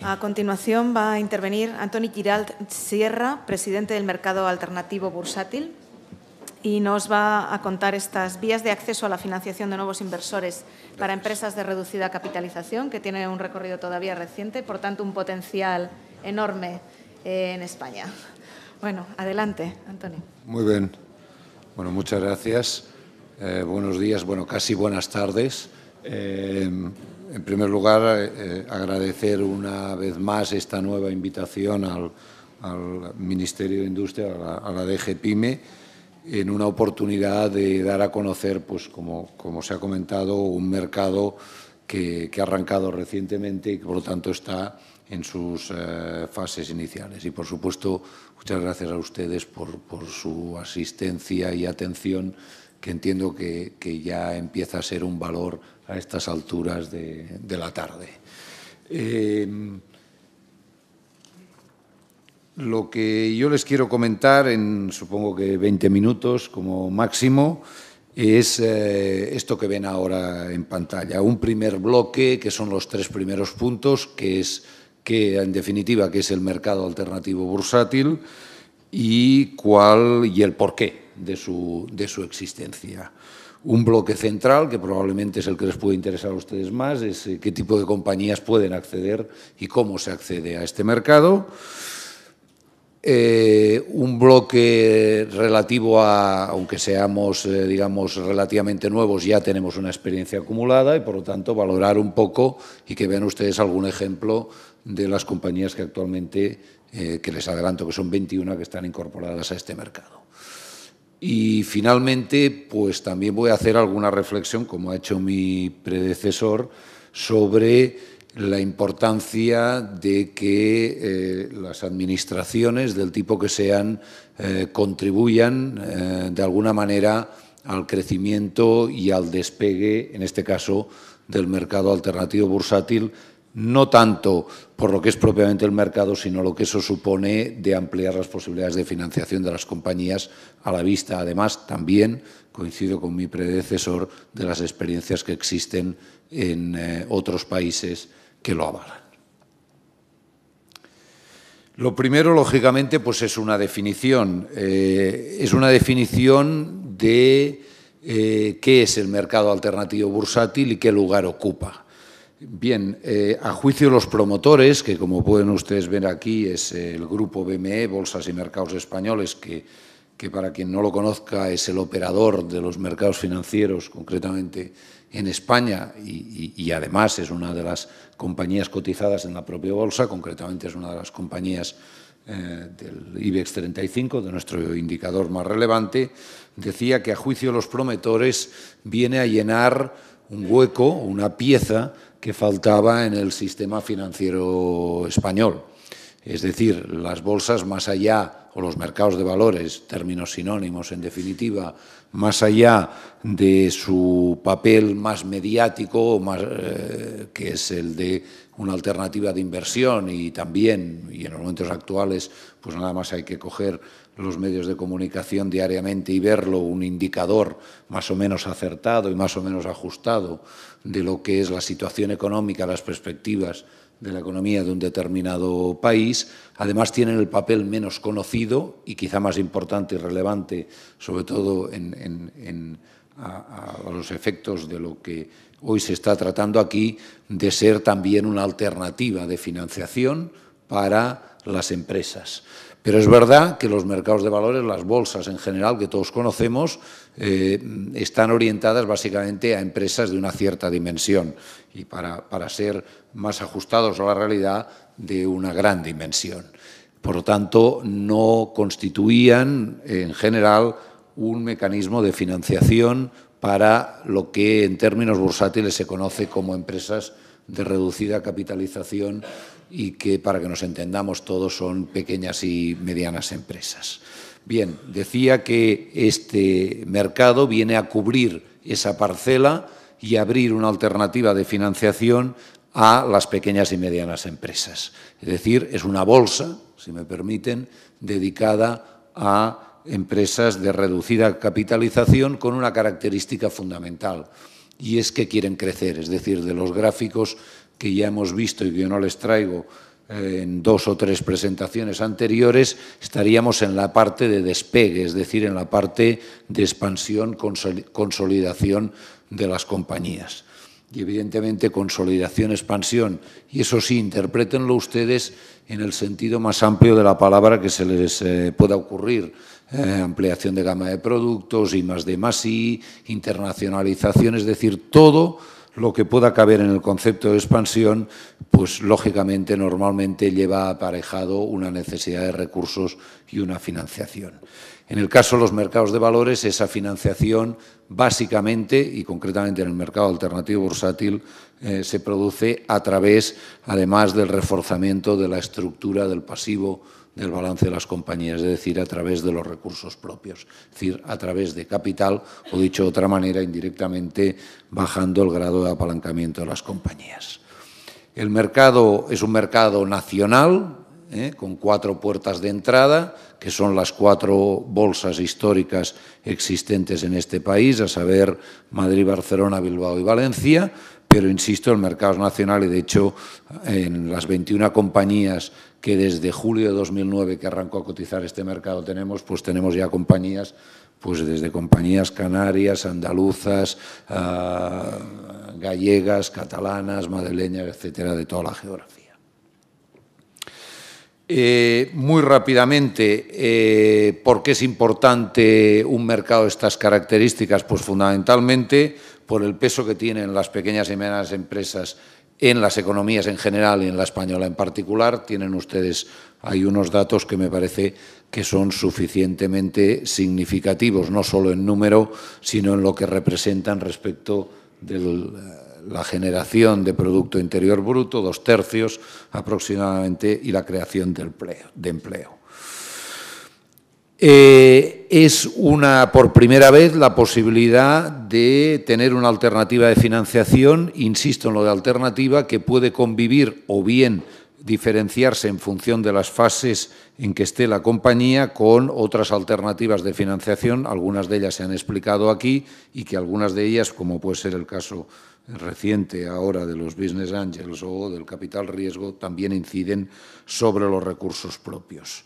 A continuación va a intervenir Antoni Giralt Sierra, presidente del Mercado Alternativo Bursátil, y nos va a contar estas vías de acceso a la financiación de nuevos inversores para empresas de reducida capitalización, que tiene un recorrido todavía reciente, por tanto, un potencial enorme eh, en España. Bueno, adelante, Antonio. Muy bien. Bueno, muchas gracias. Eh, buenos días, bueno, casi buenas tardes. Eh, en primer lugar, eh, eh, agradecer una vez más esta nueva invitación al, Ministerio de Industria, a la, DG PYME, en una oportunidad de dar a conocer, pues como, se ha comentado, un mercado que, ha arrancado recientemente y que por lo tanto está en sus eh, fases iniciales. Y por supuesto, muchas gracias a ustedes por, por su asistencia y atención que entiendo que, ya empieza a ser un valor a estas alturas de, la tarde. Em, lo que yo les quiero comentar en supongo que 20 minutos como máximo es eh, esto que ven ahora en pantalla. Un primer bloque, que son los tres primeros puntos, que es que en definitiva que es el mercado alternativo bursátil y cuál y el por qué de su, de su existencia. Un bloque central, que probablemente es el que les puede interesar a ustedes más, es eh, qué tipo de compañías pueden acceder y cómo se accede a este mercado. Eh, un bloque relativo a, aunque seamos, eh, digamos, relativamente nuevos, ya tenemos una experiencia acumulada y, por lo tanto, valorar un poco y que vean ustedes algún ejemplo de las compañías que actualmente, que les adelanto que son 21 que están incorporadas a este mercado. Y finalmente, pues también voy a hacer alguna reflexión, como ha hecho mi predecesor, sobre la importancia de que eh, las administraciones, del tipo que sean, eh, contribuyan eh, de alguna manera al crecimiento y al despegue, en este caso, del mercado alternativo bursátil, no tanto por lo que es propiamente el mercado, sino lo que eso supone de ampliar las posibilidades de financiación de las compañías a la vista, además, también coincido con mi predecesor, de las experiencias que existen en eh, otros países que lo avalan. Lo primero, lógicamente, pues es una definición. Eh, es una definición de eh, qué es el mercado alternativo bursátil y qué lugar ocupa. Bien, eh, a juicio de los promotores, que como pueden ustedes ver aquí es el grupo BME, Bolsas y Mercados Españoles, que, para quien no lo conozca es el operador de los mercados financieros, concretamente en España, y, además es una de las compañías cotizadas en la propia bolsa, concretamente es una de las compañías eh, del IBEX 35, de nuestro indicador más relevante, decía que a juicio de los promotores viene a llenar un hueco, una pieza, que faltaba en el sistema financiero español. Es decir, las bolsas más allá, o los mercados de valores, términos sinónimos en definitiva, más allá de su papel más mediático, más, eh, que es el de una alternativa de inversión y también, y en los momentos actuales, pues nada más hay que coger los medios de comunicación diariamente y verlo un indicador más o menos acertado y más o menos ajustado de lo que es la situación económica, las perspectivas de la economía de un determinado país, además tienen el papel menos conocido y quizá más importante y relevante, sobre todo en, a los efectos de lo que hoy se está tratando aquí, de ser también una alternativa de financiación para las empresas. Pero es verdad que los mercados de valores, las bolsas en general que todos conocemos, eh, están orientadas básicamente a empresas de una cierta dimensión y para, para ser más ajustados a la realidad de una gran dimensión. Por lo tanto, no constituían en general un mecanismo de financiación para lo que en términos bursátiles se conoce como empresas de reducida capitalización y que, para que nos entendamos todos, son pequeñas y medianas empresas. Bien, decía que este mercado viene a cubrir esa parcela y abrir una alternativa de financiación a las pequeñas y medianas empresas. Es decir, es una bolsa, si me permiten, dedicada a empresas de reducida capitalización con una característica fundamental y es que quieren crecer, es decir, de los gráficos que ya hemos visto y que yo no les traigo eh, en dos o tres presentaciones anteriores, estaríamos en la parte de despegue, es decir, en la parte de expansión, consolidación de las compañías. Y evidentemente consolidación, expansión, y eso sí, interpretenlo ustedes en el sentido más amplio de la palabra que se les eh, pueda ocurrir eh, ampliación de gama de productos, y más de más y, internacionalización, es decir, todo lo que pueda caber en el concepto de expansión, pues lógicamente normalmente lleva aparejado una necesidad de recursos y una financiación. En el caso de los mercados de valores, esa financiación básicamente y concretamente en el mercado alternativo bursátil eh, se produce a través, además, del reforzamiento de la estructura del pasivo del balance de las compañías, es decir, a través de los recursos propios, es decir, a través de capital o, dicho de otra manera, indirectamente bajando el grado de apalancamiento de las compañías. El mercado es un mercado nacional, ¿eh? con cuatro puertas de entrada, que son las cuatro bolsas históricas existentes en este país, a saber, Madrid, Barcelona, Bilbao y Valencia, pero insisto, el mercado es nacional y de hecho en las 21 compañías que desde julio de 2009 que arrancó a cotizar este mercado tenemos, pues tenemos ya compañías, pues desde compañías canarias, andaluzas, ah, gallegas, catalanas, madeleñas, etcétera, de toda la geografía. Eh, muy rápidamente, eh, ¿por qué es importante un mercado de estas características? Pues fundamentalmente por el peso que tienen las pequeñas y medianas empresas en las economías en general y en la española en particular. Tienen ustedes hay unos datos que me parece que son suficientemente significativos, no solo en número, sino en lo que representan respecto de la generación de Producto Interior Bruto, dos tercios aproximadamente, y la creación De empleo. Eh, es una, por primera vez, la posibilidad de tener una alternativa de financiación, insisto en lo de alternativa, que puede convivir o bien diferenciarse en función de las fases en que esté la compañía con otras alternativas de financiación, algunas de ellas se han explicado aquí y que algunas de ellas, como puede ser el caso reciente ahora de los business angels o del capital riesgo, también inciden sobre los recursos propios.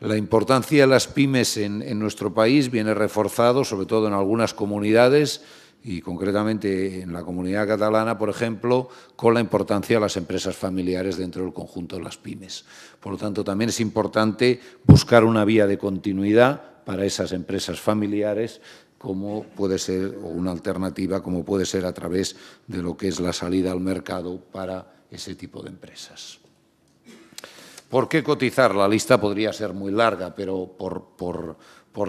La importancia de las pymes en, nuestro país viene reforzado, sobre todo en algunas comunidades, y concretamente en la comunidad catalana, por ejemplo, con la importancia de las empresas familiares dentro del conjunto de las pymes. Por lo tanto, también es importante buscar una vía de continuidad para esas empresas familiares como puede ser o una alternativa como puede ser a través de lo que es la salida al mercado para ese tipo de empresas. ¿Por qué cotizar? La lista podría ser muy larga, pero por,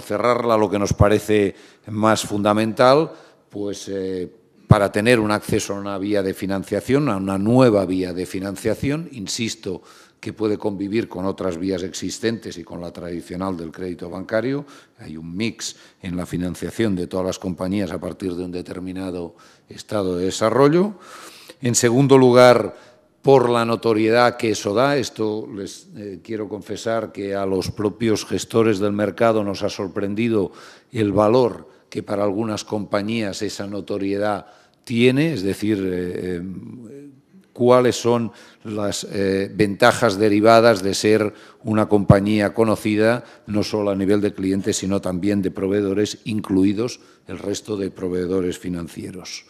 cerrarla lo que nos parece más fundamental, pues eh, para tener un acceso a una vía de financiación, a una nueva vía de financiación, insisto, que puede convivir con otras vías existentes y con la tradicional del crédito bancario. Hay un mix en la financiación de todas las compañías a partir de un determinado estado de desarrollo. En segundo lugar, por la notoriedad que eso da. Esto les eh, quiero confesar que a los propios gestores del mercado nos ha sorprendido el valor que para algunas compañías esa notoriedad tiene, es decir, eh, eh, cuáles son las ventajas derivadas de ser una compañía conocida, no solo a nivel de clientes, sino también de proveedores, incluidos el resto de proveedores financieros.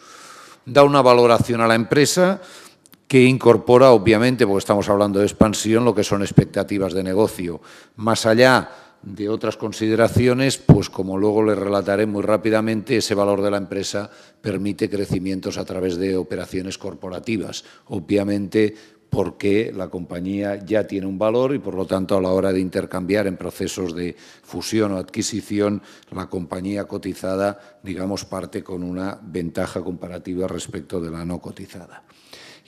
Da una valoración a la empresa que incorpora, obviamente, porque estamos hablando de expansión, lo que son expectativas de negocio. Más allá de otras consideraciones, pues como luego les relataré muy rápidamente, ese valor de la empresa permite crecimientos a través de operaciones corporativas. Obviamente, porque la compañía ya tiene un valor y por lo tanto a la hora de intercambiar en procesos de fusión o adquisición, la compañía cotizada, digamos, parte con una ventaja comparativa respecto de la no cotizada.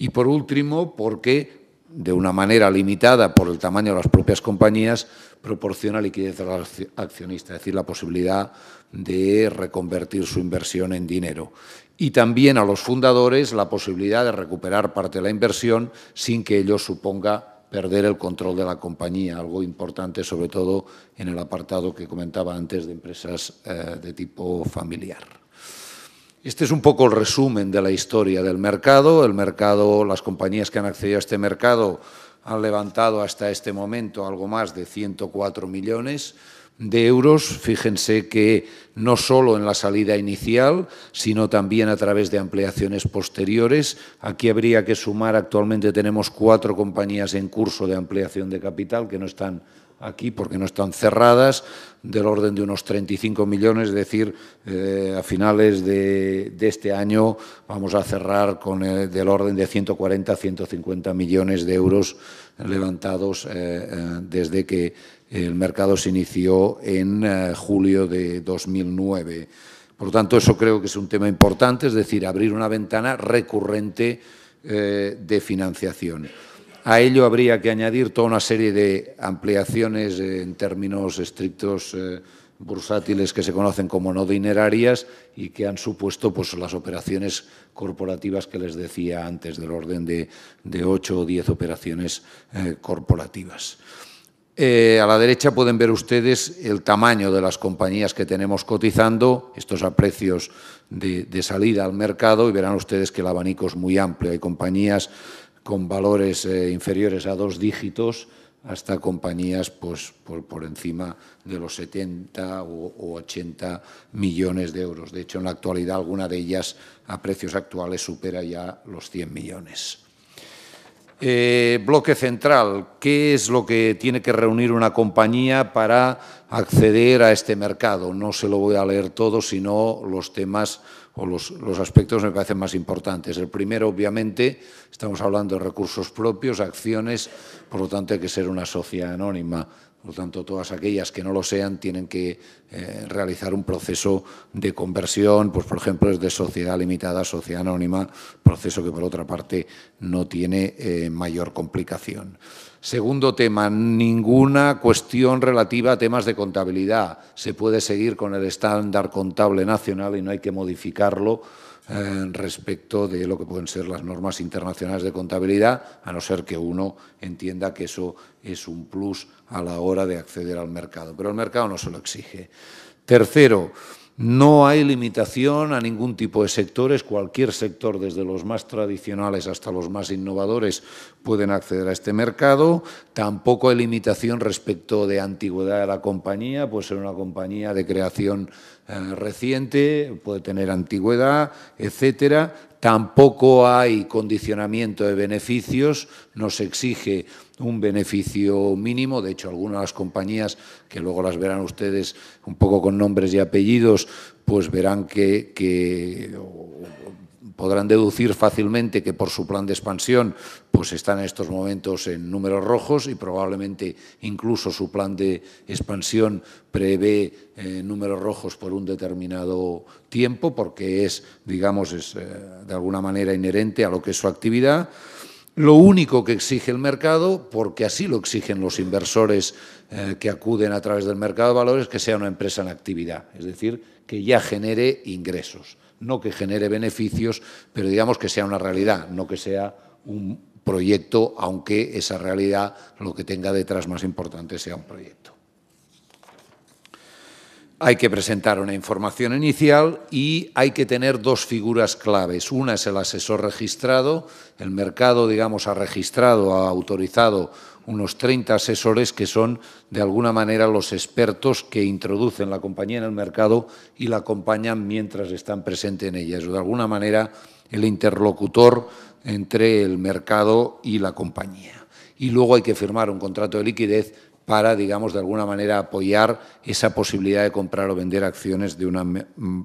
Y por último, porque de una manera limitada por el tamaño de las propias compañías, proporciona liquidez al accionista, es decir, la posibilidad de reconvertir su inversión en dinero. Y también a los fundadores la posibilidad de recuperar parte de la inversión sin que ello suponga perder el control de la compañía, algo importante sobre todo en el apartado que comentaba antes de empresas eh, de tipo familiar. Este es un poco el resumen de la historia del mercado. El mercado, las compañías que han accedido a este mercado han levantado hasta este momento algo más de 104 millones de euros. Fíjense que no solo en la salida inicial, sino también a través de ampliaciones posteriores. Aquí habría que sumar, actualmente tenemos cuatro compañías en curso de ampliación de capital que no están aquí, porque no están cerradas, del orden de unos 35 millones, es decir, eh, a finales de, este año vamos a cerrar con eh, del orden de 140 150 millones de euros levantados eh, desde que el mercado se inició en julio de 2009. Por lo tanto, eso creo que es un tema importante, es decir, abrir una ventana recurrente de financiación. A ello habría que añadir toda una serie de ampliaciones eh, en términos estrictos eh, bursátiles que se conocen como no dinerarias y que han supuesto pues, las operaciones corporativas que les decía antes, del orden de, de 8 o 10 operaciones eh, corporativas. a la derecha pueden ver ustedes el tamaño de las compañías que tenemos cotizando, estos a precios de, de salida al mercado, y verán ustedes que el abanico es muy amplio. Hay compañías con valores eh, inferiores a dos dígitos hasta compañías pues, por, encima de los 70 o, 80 millones de euros. De hecho, en la actualidad alguna de ellas a precios actuales supera ya los 100 millones. Eh, bloque central, ¿qué es lo que tiene que reunir una compañía para acceder a este mercado? No se lo voy a leer todo, sino los temas o los, los, aspectos me parecen más importantes. El primero, obviamente, estamos hablando de recursos propios, acciones, por lo tanto hay que ser una sociedad anónima por lo tanto, todas aquellas que no lo sean tienen que eh, realizar un proceso de conversión, pues por ejemplo es de sociedad limitada a sociedad anónima, proceso que por otra parte no tiene eh, mayor complicación. Segundo tema, ninguna cuestión relativa a temas de contabilidad. Se puede seguir con el estándar contable nacional y no hay que modificarlo eh, respecto de lo que pueden ser las normas internacionales de contabilidad, a no ser que uno entienda que eso es un plus a la hora de acceder al mercado. Pero el mercado no se lo exige. Tercero, no hay limitación a ningún tipo de sectores, cualquier sector, desde los más tradicionales hasta los más innovadores, pueden acceder a este mercado. Tampoco hay limitación respecto de antigüedad de la compañía, puede ser una compañía de creación eh, reciente, puede tener antigüedad, etcétera. Tampoco hay condicionamiento de beneficios, nos exige un beneficio mínimo. De hecho, algunas de las compañías, que luego las verán ustedes un poco con nombres y apellidos, pues verán que, que podrán deducir fácilmente que por su plan de expansión pues están en estos momentos en números rojos y probablemente incluso su plan de expansión prevé eh, números rojos por un determinado tiempo porque es, digamos, es eh, de alguna manera inherente a lo que es su actividad. Lo único que exige el mercado, porque así lo exigen los inversores eh, que acuden a través del mercado de valores, que sea una empresa en actividad, es decir, que ya genere ingresos no que genere beneficios, pero digamos que sea una realidad, no que sea un proyecto, aunque esa realidad lo que tenga detrás más importante sea un proyecto. Hay que presentar una información inicial y hay que tener dos figuras claves. Una es el asesor registrado, el mercado, digamos, ha registrado, ha autorizado unos 30 asesores que son de alguna manera los expertos que introducen la compañía en el mercado y la acompañan mientras están presentes en ella. Es de alguna manera el interlocutor entre el mercado y la compañía. Y luego hay que firmar un contrato de liquidez para, digamos, de alguna manera apoyar esa posibilidad de comprar o vender acciones de una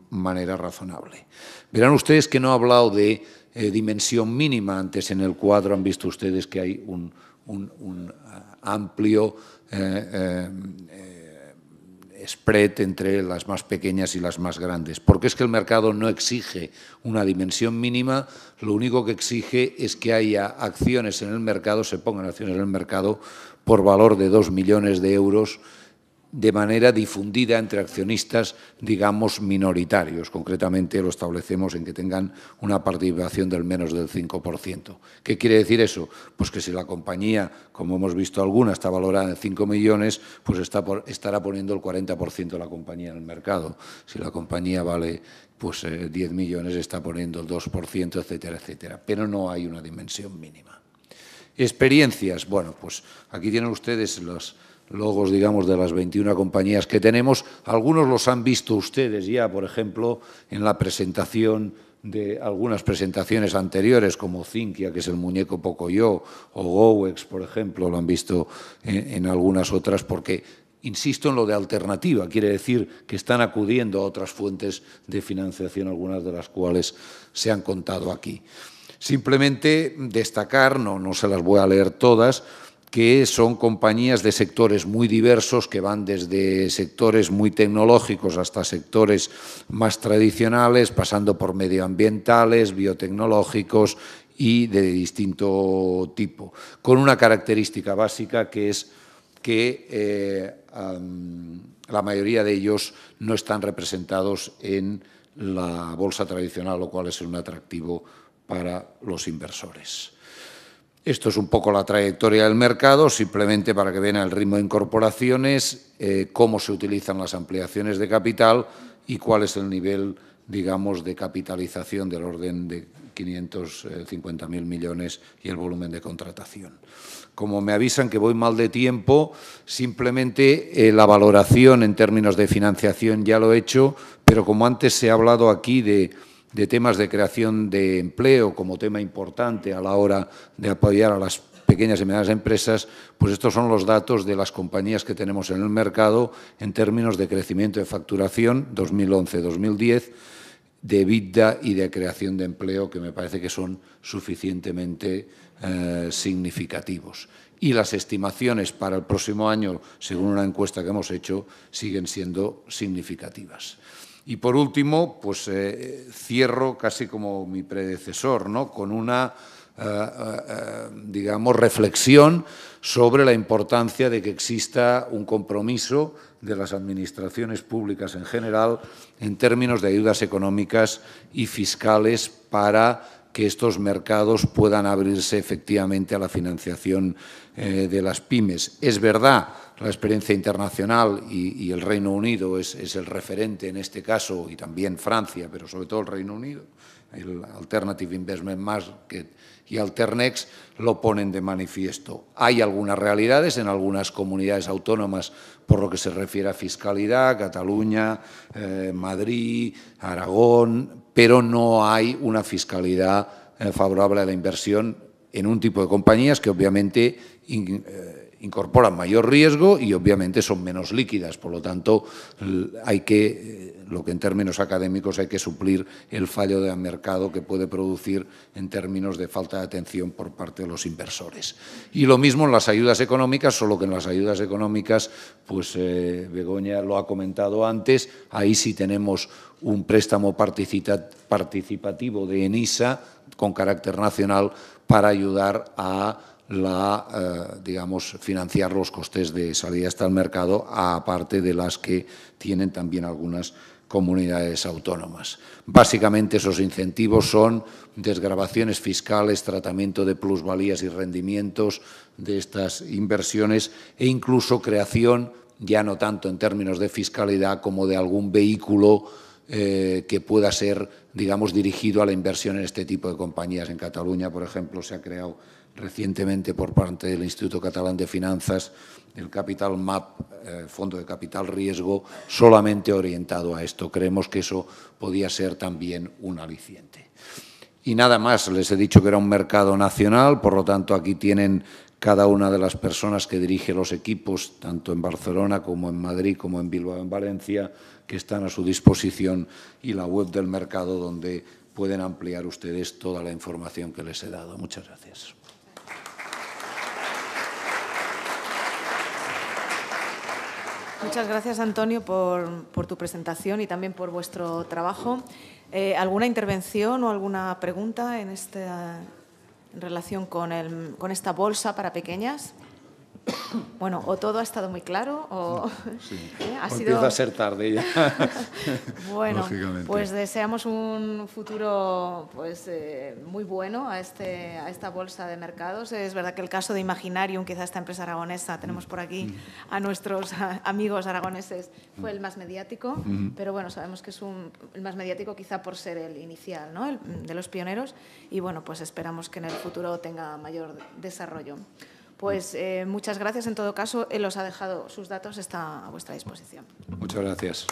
manera razonable. Verán ustedes que no he hablado de eh, dimensión mínima antes en el cuadro, han visto ustedes que hay un, un, eh, amplio eh, eh, spread entre las más pequeñas y las más grandes, porque es que el mercado no exige una dimensión mínima, lo único que exige es que haya acciones en el mercado, se pongan acciones en el mercado por valor de 2 millones de euros de manera difundida entre accionistas, digamos, minoritarios. Concretamente lo establecemos en que tengan una participación del menos del 5%. ¿Qué quiere decir eso? Pues que si la compañía, como hemos visto alguna, está valorada en 5 millones, pues está estará poniendo el 40% de la compañía en el mercado. Si la compañía vale pues 10 eh, millones, está poniendo el 2%, etcétera, etcétera. Pero no hay una dimensión mínima. Experiencias. Bueno, pues aquí tienen ustedes los logos, digamos, de las 21 compañías que tenemos. Algunos los han visto ustedes ya, por ejemplo, en la presentación de algunas presentaciones anteriores, como Cinquia, que es el muñeco Pocoyo, o Goex, por ejemplo, lo han visto en, algunas otras, porque insisto en lo de alternativa, quiere decir que están acudiendo a otras fuentes de financiación, algunas de las cuales se han contado aquí. Simplemente destacar, no, no se las voy a leer todas, que son compañías de sectores muy diversos, que van desde sectores muy tecnológicos hasta sectores más tradicionales, pasando por medioambientales, biotecnológicos y de distinto tipo, con una característica básica que es que eh, la mayoría de ellos no están representados en la bolsa tradicional, lo cual es un atractivo para los inversores. Esto es un poco la trayectoria del mercado, simplemente para que vean el ritmo de incorporaciones, eh, cómo se utilizan las ampliaciones de capital y cuál es el nivel, digamos, de capitalización del orden de 550.000 millones y el volumen de contratación. Como me avisan que voy mal de tiempo, simplemente eh, la valoración en términos de financiación ya lo he hecho, pero como antes se ha hablado aquí de de temas de creación de empleo como tema importante a la hora de apoyar a las pequeñas y medianas empresas, pues estos son los datos de las compañías que tenemos en el mercado en términos de crecimiento de facturación 2011-2010, de vida y de creación de empleo, que me parece que son suficientemente eh, significativos. Y las estimaciones para el próximo año, según una encuesta que hemos hecho, siguen siendo significativas. Y por último, pues eh, cierro casi como mi predecesor, ¿no? con una, eh, eh, digamos, reflexión sobre la importancia de que exista un compromiso de las administraciones públicas en general en términos de ayudas económicas y fiscales para que estos mercados puedan abrirse efectivamente a la financiación eh, de las pymes. Es verdad, la experiencia internacional y, el Reino Unido es, el referente en este caso, y también Francia, pero sobre todo el Reino Unido, el Alternative Investment Market y Alternex lo ponen de manifiesto. Hay algunas realidades en algunas comunidades autónomas por lo que se refiere a fiscalidad, Cataluña, eh, Madrid, Aragón, pero no hay una fiscalidad eh, favorable a la inversión en un tipo de compañías que obviamente eh, incorporan mayor riesgo y obviamente son menos líquidas. Por lo tanto, hay que, eh, lo que en términos académicos hay que suplir el fallo de mercado que puede producir en términos de falta de atención por parte de los inversores. Y lo mismo en las ayudas económicas, solo que en las ayudas económicas, pues eh, Begoña lo ha comentado antes, ahí sí tenemos un préstamo participativo de ENISA con carácter nacional para ayudar a la, eh, digamos, financiar los costes de salida hasta el mercado, aparte de las que tienen también algunas comunidades autónomas. Básicamente esos incentivos son desgrabaciones fiscales, tratamiento de plusvalías y rendimientos de estas inversiones e incluso creación, ya no tanto en términos de fiscalidad como de algún vehículo eh, que pueda ser, digamos, dirigido a la inversión en este tipo de compañías. En Cataluña, por ejemplo, se ha creado recientemente por parte del Instituto Catalán de Finanzas el Capital Map, eh, Fondo de Capital Riesgo, solamente orientado a esto. Creemos que eso podía ser también un aliciente. Y nada más, les he dicho que era un mercado nacional, por lo tanto aquí tienen cada una de las personas que dirige los equipos, tanto en Barcelona como en Madrid, como en Bilbao, en Valencia, que están a su disposición y la web del mercado donde pueden ampliar ustedes toda la información que les he dado. Muchas gracias. Muchas gracias, Antonio, por, tu presentación y también por vuestro trabajo. Eh, ¿Alguna intervención o alguna pregunta en, relación con, con esta bolsa para pequeñas? Bueno, o todo ha estado muy claro o, ¿Eh? ha sido... empieza a ser tarde ya. bueno, pues deseamos un futuro pues, eh, muy bueno este, a, esta bolsa de mercados. Es verdad que el caso de Imaginarium, quizá esta empresa aragonesa, mm. tenemos por aquí mm. a nuestros amigos aragoneses, fue el mm. más mediático, pero bueno, sabemos que es un, el más mediático quizá por ser el inicial, ¿no? el, de los pioneros, y bueno, pues esperamos que en el futuro tenga mayor desarrollo. Pues eh, muchas gracias. En todo caso, él os ha dejado sus datos, está a vuestra disposición. Muchas gracias.